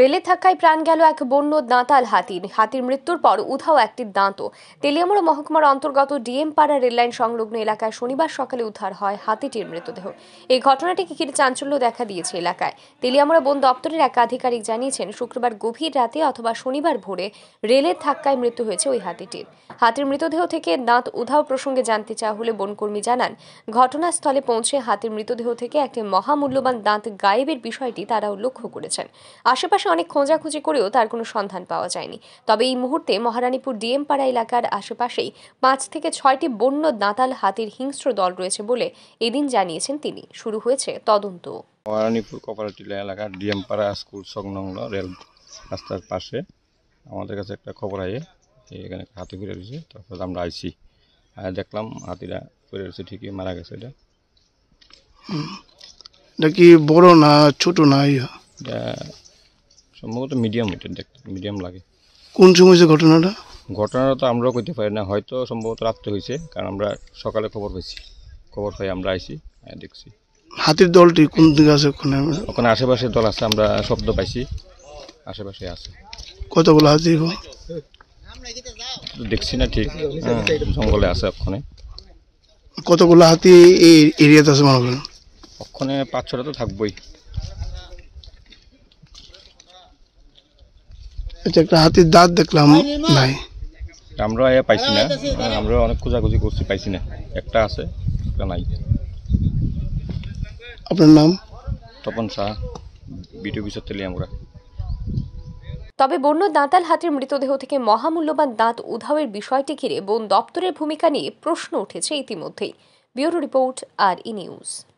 রেলে থাকায় প্রাণ গেল এক বন্য দাঁতাল হাতির হাতির মৃত্যুর পর উধাও একটি দাঁতও তেলিয়ামুড়া মহকুমার অন্তর্গত ডিএম পাড়া রেললাইন সংলগ্ন এলাকায় শনিবার সকালে উদ্ধার হয় হাতিটির মৃতদেহ এই কি ঘিরে চাঞ্চল্য দেখা দিয়েছে এলাকায় তেলিয়ামুড়া বন দপ্তরের এক আধিকারিক জানিয়েছেন শুক্রবার গভীর রাতে অথবা শনিবার ভোরে রেলের থাক্কায় মৃত্যু হয়েছে ওই হাতিটির হাতির মৃতদেহ থেকে দাঁত উধাও প্রসঙ্গে জানতে চাওয়া হলে বনকর্মী জানান ঘটনাস্থলে পৌঁছে হাতির মৃতদেহ থেকে একটি মহামূল্যবান দাঁত গায়েবের বিষয়টি তারাও লক্ষ্য করেছেন আশেপাশে আশেপাশে অনেক খোঁজাখুঁজি করেও তার কোনো সন্ধান পাওয়া যায়নি তবে এই মুহূর্তে মহারানীপুর ডিএম পাড়া এলাকার আশেপাশেই পাঁচ থেকে ছয়টি বন্য দাঁতাল হাতির হিংস্র দল রয়েছে বলে এদিন জানিয়েছেন তিনি শুরু হয়েছে তদন্ত মহারানীপুর কপারটিলা এলাকার ডিএম পাড়া স্কুল সংলগ্ন রেল রাস্তার পাশে আমাদের কাছে একটা খবর আয়ে এখানে হাতি ঘুরে রয়েছে তারপর আমরা আইসি আর দেখলাম হাতিরা ঘুরে রয়েছে ঠিকই মারা গেছে এটা এটা কি বড় না ছোট না এটা সম্ভবত মিডিয়াম এটা দেখতে মিডিয়াম লাগে কোন সময় যে ঘটনাটা ঘটনাটা তো আমরাও করতে পারি না হয়তো সম্ভবত রাত্রে হয়েছে কারণ আমরা সকালে খবর পেয়েছি খবর পাই আমরা আইসি দেখছি হাতির দলটি কোন দিকে আছে ওখানে ওখানে আশেপাশে দল আছে আমরা শব্দ পাইছি আশেপাশে আছে কতগুলো হাতি দেখছি না ঠিক হ্যাঁ, জঙ্গলে আছে ওখানে কতগুলো হাতি এই এরিয়াতে আছে মনে করেন ওখানে পাঁচ ছটা তো থাকবোই এটা একটা হাতির দাঁত দেখলাম নাই আমরা এ পাইছি না আমরা অনেক খোঁজাখুঁজি করছি পাইছি না একটা আছে একটা নাই আপনার নাম তপন সাহা বিটিও বিচার তেলি আমরা তবে বন্য দাঁতাল হাতির মৃতদেহ থেকে মহামূল্যবান দাঁত উধাওয়ের বিষয়টি ঘিরে বন দপ্তরের ভূমিকা নিয়ে প্রশ্ন উঠেছে ইতিমধ্যেই ব্যুরো রিপোর্ট আর ই নিউজ